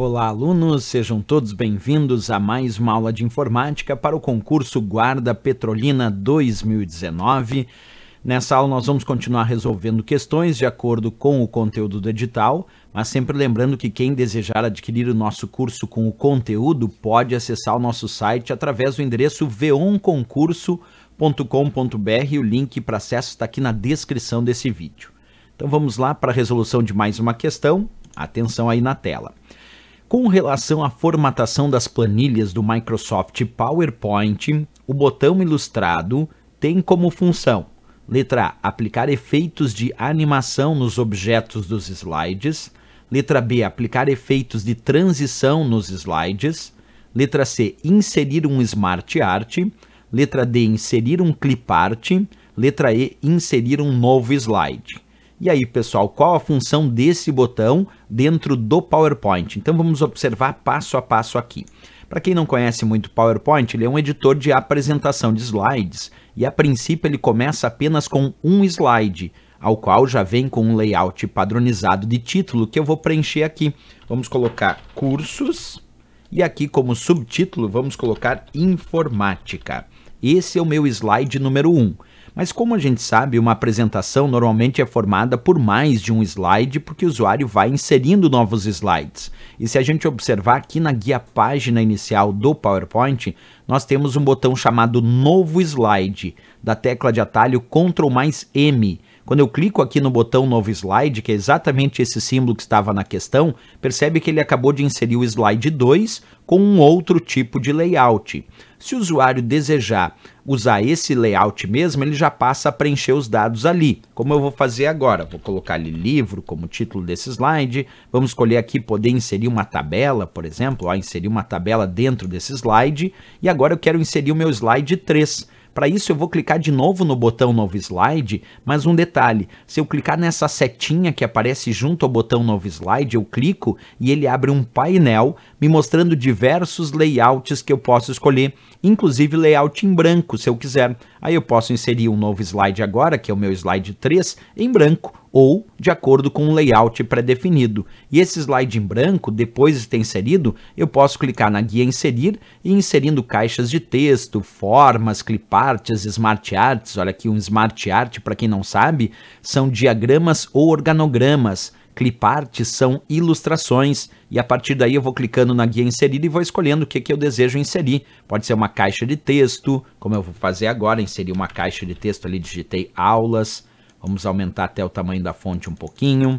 Olá, alunos, sejam todos bem-vindos a mais uma aula de informática para o concurso Guarda Petrolina 2019. Nessa aula nós vamos continuar resolvendo questões de acordo com o conteúdo do edital, mas sempre lembrando que quem desejar adquirir o nosso curso com o conteúdo pode acessar o nosso site através do endereço v1concurso.com.br. O link para acesso está aqui na descrição desse vídeo. Então vamos lá para a resolução de mais uma questão. Atenção aí na tela. Com relação à formatação das planilhas do Microsoft PowerPoint, o botão ilustrado tem como função: letra A, aplicar efeitos de animação nos objetos dos slides, letra B, aplicar efeitos de transição nos slides, letra C, inserir um smart art, letra D, inserir um clip art, letra E, inserir um novo slide. E aí, pessoal, qual a função desse botão dentro do PowerPoint? Então vamos observar passo a passo aqui. Para quem não conhece muito PowerPoint, ele é um editor de apresentação de slides e a princípio ele começa apenas com um slide, ao qual já vem com um layout padronizado de título que eu vou preencher aqui. Vamos colocar cursos e aqui como subtítulo vamos colocar informática. Esse é o meu slide número 1. Um. Mas como a gente sabe, uma apresentação normalmente é formada por mais de um slide, porque o usuário vai inserindo novos slides. E se a gente observar aqui na guia página inicial do PowerPoint, nós temos um botão chamado Novo Slide, da tecla de atalho Ctrl mais M. Quando eu clico aqui no botão novo slide, que é exatamente esse símbolo que estava na questão, percebe que ele acabou de inserir o slide 2 com um outro tipo de layout. Se o usuário desejar usar esse layout mesmo, ele já passa a preencher os dados ali, como eu vou fazer agora. Vou colocar ali livro como título desse slide, vamos escolher aqui poder inserir uma tabela, por exemplo, ó, inserir uma tabela dentro desse slide, e agora eu quero inserir o meu slide 3. Para isso eu vou clicar de novo no botão novo slide, mas um detalhe, se eu clicar nessa setinha que aparece junto ao botão novo slide, eu clico e ele abre um painel me mostrando diversos layouts que eu posso escolher, inclusive layout em branco se eu quiser. Aí eu posso inserir um novo slide agora, que é o meu slide 3, em branco, ou de acordo com um layout pré-definido. E esse slide em branco, depois de ter inserido, eu posso clicar na guia inserir e inserindo caixas de texto, formas, cliparts, smart arts, olha aqui um smart art para quem não sabe, são diagramas ou organogramas. Cliparts são ilustrações e a partir daí eu vou clicando na guia inserida e vou escolhendo o que, que eu desejo inserir. Pode ser uma caixa de texto, como eu vou fazer agora, inserir uma caixa de texto ali, digitei aulas, Vamos aumentar até o tamanho da fonte um pouquinho.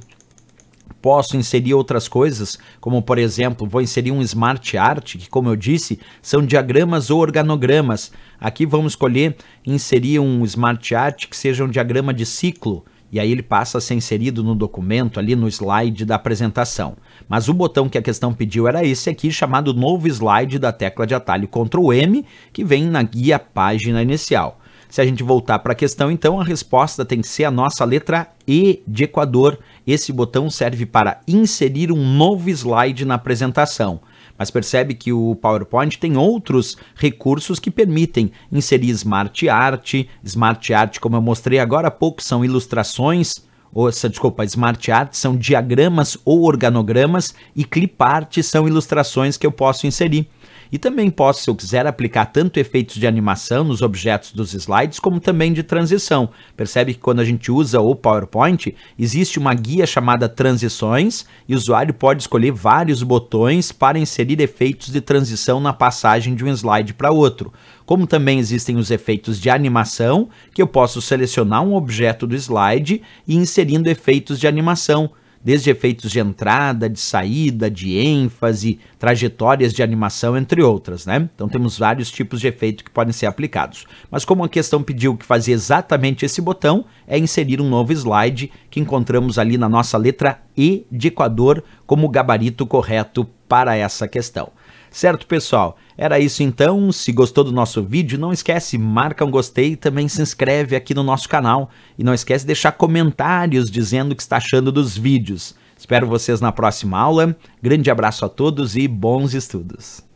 Posso inserir outras coisas, como por exemplo, vou inserir um Smart Art, que como eu disse, são diagramas ou organogramas. Aqui vamos escolher inserir um Smart Art que seja um diagrama de ciclo, e aí ele passa a ser inserido no documento, ali no slide da apresentação. Mas o botão que a questão pediu era esse aqui, chamado novo slide da tecla de atalho Ctrl M, que vem na guia página inicial. Se a gente voltar para a questão, então a resposta tem que ser a nossa letra E de Equador. Esse botão serve para inserir um novo slide na apresentação. Mas percebe que o PowerPoint tem outros recursos que permitem inserir smart art, smart art como eu mostrei agora há pouco são ilustrações ou essa, desculpa, Smart Art são diagramas ou organogramas e Clip Art são ilustrações que eu posso inserir. E também posso, se eu quiser, aplicar tanto efeitos de animação nos objetos dos slides, como também de transição. Percebe que quando a gente usa o PowerPoint, existe uma guia chamada Transições, e o usuário pode escolher vários botões para inserir efeitos de transição na passagem de um slide para outro. Como também existem os efeitos de animação, que eu posso selecionar um objeto do slide e inserir inserindo efeitos de animação, desde efeitos de entrada, de saída, de ênfase, trajetórias de animação, entre outras, né? Então é. temos vários tipos de efeito que podem ser aplicados. Mas como a questão pediu que fazia exatamente esse botão, é inserir um novo slide que encontramos ali na nossa letra E de Equador como gabarito correto para essa questão. Certo, pessoal? Era isso então. Se gostou do nosso vídeo, não esquece, marca um gostei e também se inscreve aqui no nosso canal. E não esquece de deixar comentários dizendo o que está achando dos vídeos. Espero vocês na próxima aula. Grande abraço a todos e bons estudos!